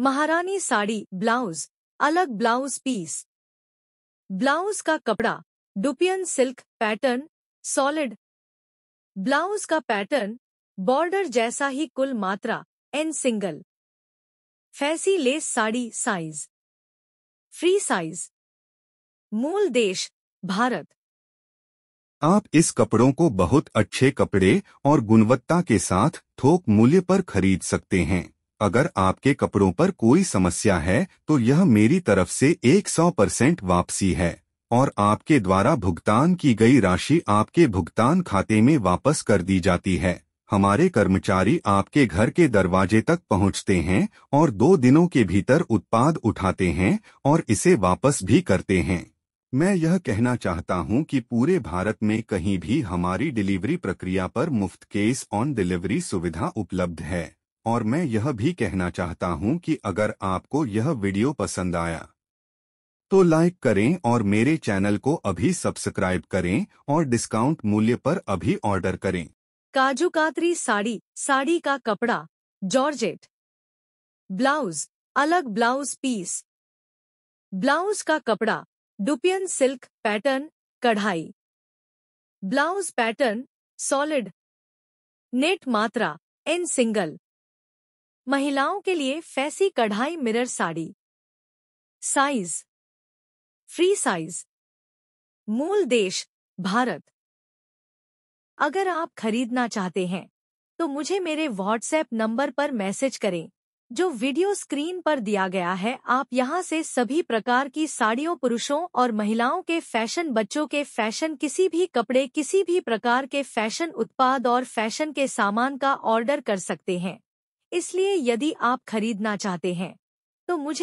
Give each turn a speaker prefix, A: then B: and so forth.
A: महारानी साड़ी ब्लाउज अलग blouse piece blouse का कपड़ा dupion silk pattern solid blouse का पैटर्न बॉर्डर जैसा ही कुल मात्रा N single fancy lace sari size free size मूल देश भारत
B: आप इस कपड़ों को बहुत अच्छे कपड़े और गुणवत्ता के साथ थोक मूल्य पर खरीद सकते हैं अगर आपके कपड़ों पर कोई समस्या है तो यह मेरी तरफ से 100 परसेंट वापसी है और आपके द्वारा भुगतान की गई राशि आपके भुगतान खाते में वापस कर दी जाती है हमारे कर्मचारी आपके घर के दरवाजे तक पहुंचते हैं और दो दिनों के भीतर उत्पाद उठाते हैं और इसे वापस भी करते हैं मैं यह कहना चाहता हूं कि पूरे भारत में कहीं भी हमारी डिलीवरी प्रक्रिया पर मुफ्त केस ऑन डिलीवरी सुविधा उपलब्ध है और मैं यह भी कहना चाहता हूं कि अगर आपको यह वीडियो पसंद आया तो लाइक करें और मेरे चैनल को अभी सब्सक्राइब करें और डिस्काउंट मूल्य पर अभी ऑर्डर करें
A: काजू कातरी साड़ी साड़ी का कपड़ा जॉर्जेट ब्लाउज अलग ब्लाउज पीस ब्लाउज का कपड़ा डुपियन सिल्क पैटर्न कढ़ाई ब्लाउज पैटर्न सॉलिड नेट मात्रा एन सिंगल महिलाओं के लिए फैसी कढ़ाई mirror sari size free size मूल देश भारत अगर आप खरीदना चाहते हैं तो मुझे मेरे व्हाट्सएप नंबर पर मैसेज करें जो वीडियो स्क्रीन पर दिया गया है आप यहाँ से सभी प्रकार की साड़ियों पुरुषों और महिलाओं के फैशन बच्चों के फैशन किसी भी कपड़े किसी भी प्रकार के फैशन उत्पाद और फैशन के सामान का ऑर्डर कर सकते हैं इसलिए यदि आप खरीदना चाहते हैं तो मुझे